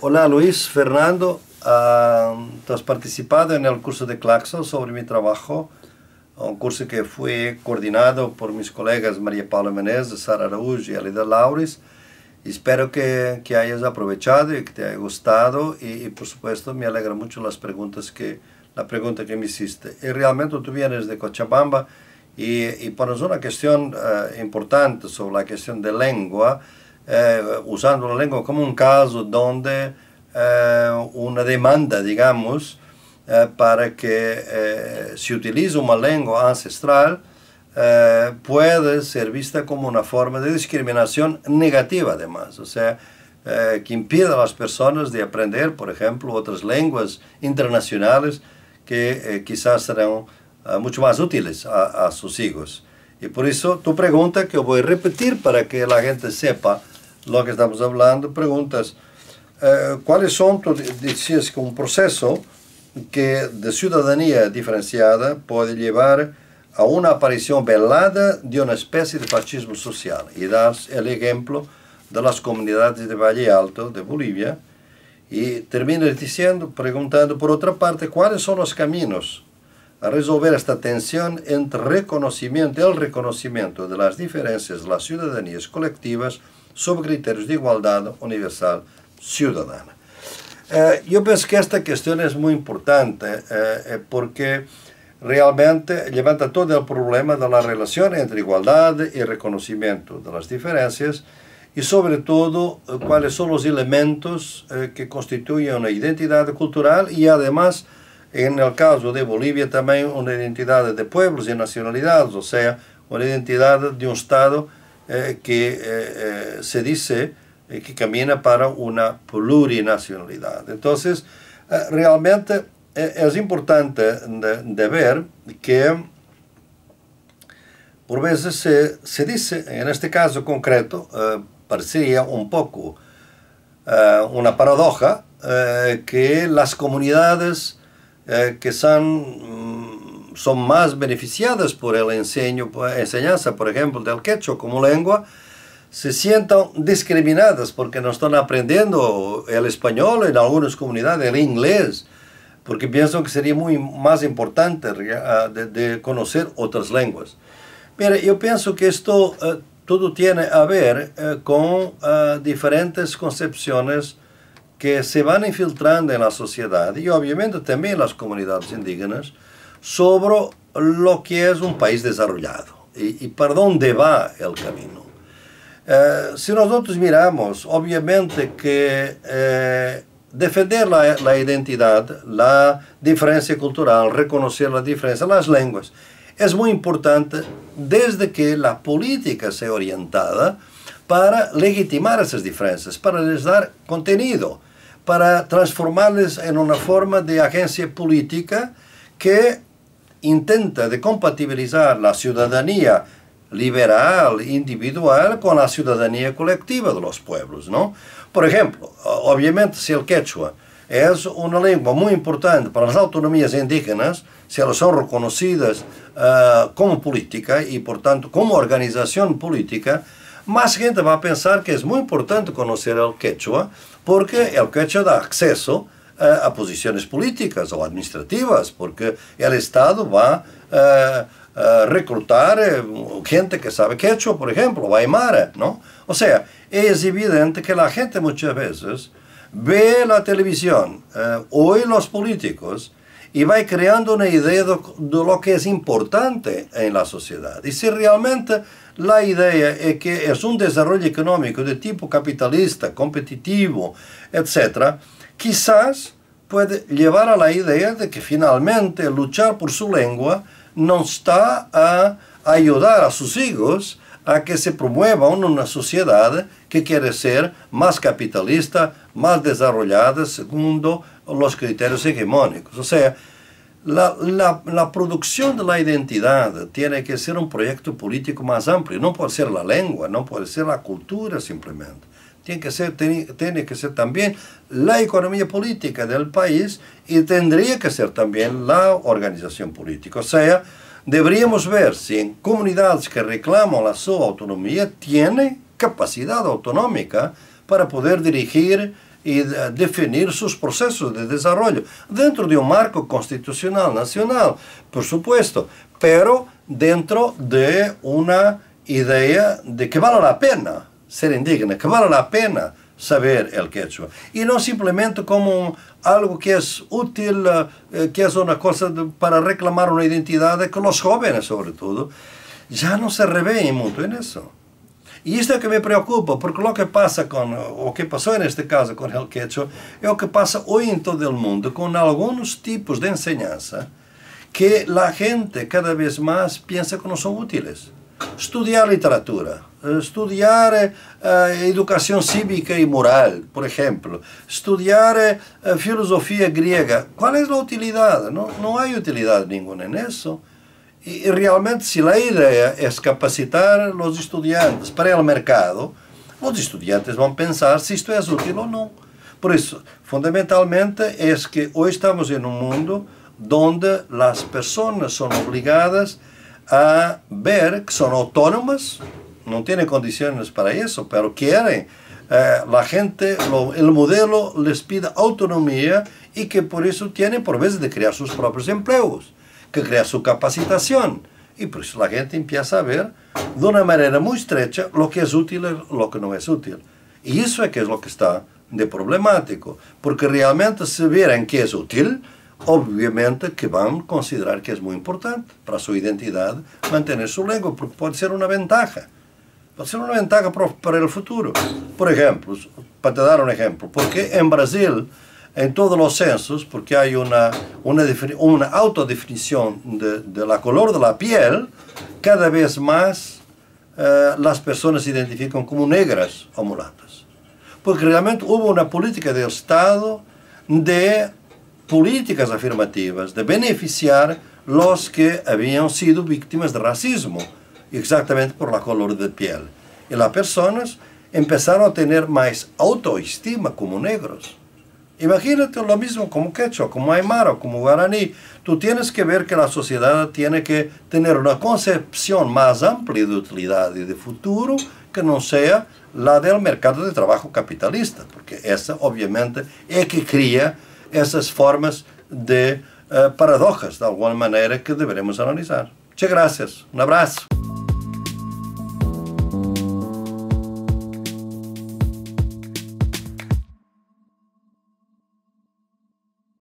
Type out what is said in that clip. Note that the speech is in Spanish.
Hola Luis, Fernando. Ah, has participado en el curso de Claxo sobre mi trabajo, un curso que fue coordinado por mis colegas María Paula Menezes, Sara Araújo y Alida Lauris. Espero que, que, hayas aprovechado y que te haya gustado y, por supuesto me alegra mucho las preguntas que, la pregunta que me hiciste. Y realmente tú vienes de Cochabamba y, y pones una cuestión ah, importante sobre la cuestión de lengua. Eh, usando la lengua como un caso donde eh, una demanda, digamos, eh, para que se utilice una lengua ancestral, puede ser vista como una forma de discriminación negativa además, o sea, que impide a las personas de aprender, por ejemplo, otras lenguas internacionales que quizás serán mucho más útiles a, a sus hijos. Y por eso tu pregunta que voy a repetir para que la gente sepa lo que estamos hablando, preguntas. Eh, ¿Cuáles son, tú decías, que un proceso que de ciudadanía diferenciada puede llevar a una aparición velada de una especie de fascismo social? Y das el ejemplo de las comunidades de Valle Alto de Bolivia. Y terminas diciendo, preguntando por otra parte, ¿cuáles son los caminos a resolver esta tensión entre reconocimiento, el reconocimiento de las diferencias, de las ciudadanías colectivas, sobre criterios de igualdad universal ciudadana. Eh, yo pienso que esta cuestión es muy importante eh, eh, porque realmente levanta todo el problema de la relación entre igualdad y reconocimiento de las diferencias y sobre todo cuáles son los elementos que constituyen una identidad cultural y además en el caso de Bolivia también una identidad de pueblos y nacionalidades, o sea, una identidad de un Estado eh, que eh, eh, se dice que camina para una plurinacionalidad. Entonces, realmente es importante de, ver que por veces se, se, dice, en este caso concreto, parecería un poco una paradoja, que las comunidades que son son más beneficiadas por el enseño, pues, enseñanza, por ejemplo, del quechua como lengua, se sientan discriminadas porque no están aprendiendo el español, en algunas comunidades el inglés, porque pienso que sería muy más importante ah, de, conocer otras lenguas. Mire, yo pienso que esto eh, todo tiene a ver eh, con ah, diferentes concepciones que se van infiltrando en la sociedad y obviamente también en las comunidades indígenas sobre lo que es un país desarrollado y, y para dónde va el camino. Eh, si nosotros miramos, obviamente que eh, defender la, identidad, la diferencia cultural, reconocer la diferencia, las lenguas, es muy importante desde que la política sea orientada para legitimar esas diferencias, para les dar contenido, para transformarles en una forma de agencia política que intenta de compatibilizar la ciudadanía liberal individual con la ciudadanía colectiva de los pueblos, ¿no? Por ejemplo, obviamente si el quechua es una lengua muy importante para las autonomías indígenas, si ellas son reconocidas eh, como política y por tanto como organización política, más gente va a pensar que es muy importante conocer el quechua porque el quechua da acceso a posiciones políticas o administrativas, porque el Estado va a eh, eh, reclutar eh, gente que sabe hecho por ejemplo, aymara, ¿no? O sea, es evidente que la gente muchas veces ve la televisión, oye los políticos, y va creando una idea de, lo que es importante en la sociedad. Y si realmente la idea es que es un desarrollo económico de tipo capitalista, competitivo, etc., quizás puede llevar a la idea de que finalmente luchar por su lengua no está a ayudar a sus hijos a que se promueva una sociedad que quiere ser más capitalista, más desarrollada, según los criterios hegemónicos. O sea, la, la, producción de la identidad tiene que ser un proyecto político más amplio, no puede ser la lengua, no puede ser la cultura simplemente tiene que ser, tiene, que ser también la economía política del país y tendría que ser también la organización política. O sea, deberíamos ver si en comunidades que reclaman la su autonomía tienen capacidad autonómica para poder dirigir y definir sus procesos de desarrollo dentro de un marco constitucional nacional, por supuesto, pero dentro de una idea de que vale la pena ser indígena, que vale la pena saber el quechua. Y no simplemente como algo que es útil, eh, que es una cosa para reclamar una identidad que los jóvenes sobre todo ya no se reveen mucho en eso. Y esto es lo que me preocupa, porque lo que pasa con, o que pasó en este caso con el quechua, es lo que pasa hoy en todo el mundo con algunos tipos de enseñanza que la gente cada vez más piensa que no son útiles. Estudiar literatura, estudar uh, eh, educação cívica e moral, por exemplo, estudar uh, filosofia grega. Qual é a utilidade? Não, não há utilidade nenhuma nisso. E realmente, se a ideia é capacitar os estudantes para o mercado, os estudantes vão pensar se isto é útil ou não. Por isso, fundamentalmente, é que hoje estamos em um mundo onde as pessoas são obrigadas a a ver que son autónomas, no tienen condiciones para eso, pero quieren. Eh, la gente, el modelo les pide autonomía y que por eso tienen por vez de crear sus propios empleos, que crea su capacitación. Y por eso la gente empieza a ver de una manera muy estrecha lo que es útil y lo que no es útil. Y eso es que es lo que está de problemático, porque realmente si vieran que es útil, obviamente que van a considerar que es muy importante para su identidad mantener su lengua, porque puede ser una ventaja. Puede ser una ventaja para el futuro. Por ejemplo, para te dar un ejemplo, porque en Brasil, en todos los censos, porque hay una, una, una autodefinición de, la color de la piel, cada vez más eh, las personas se identifican como negras o mulatas. Porque realmente hubo una política del Estado de políticas afirmativas de beneficiar los que habían sido víctimas de racismo, exactamente por la color de piel. Y las personas empezaron a tener más autoestima como negros. Imagínate lo mismo como quechua, como aymara, como guaraní. Tú tienes que ver que la sociedad tiene que tener una concepción más amplia de utilidad y de futuro que no sea la del mercado de trabajo capitalista, porque esa obviamente es que cría essas formas de uh, eh, paradojas, de alguma maneira, que deveremos analisar. Muchas gracias. Um abraço.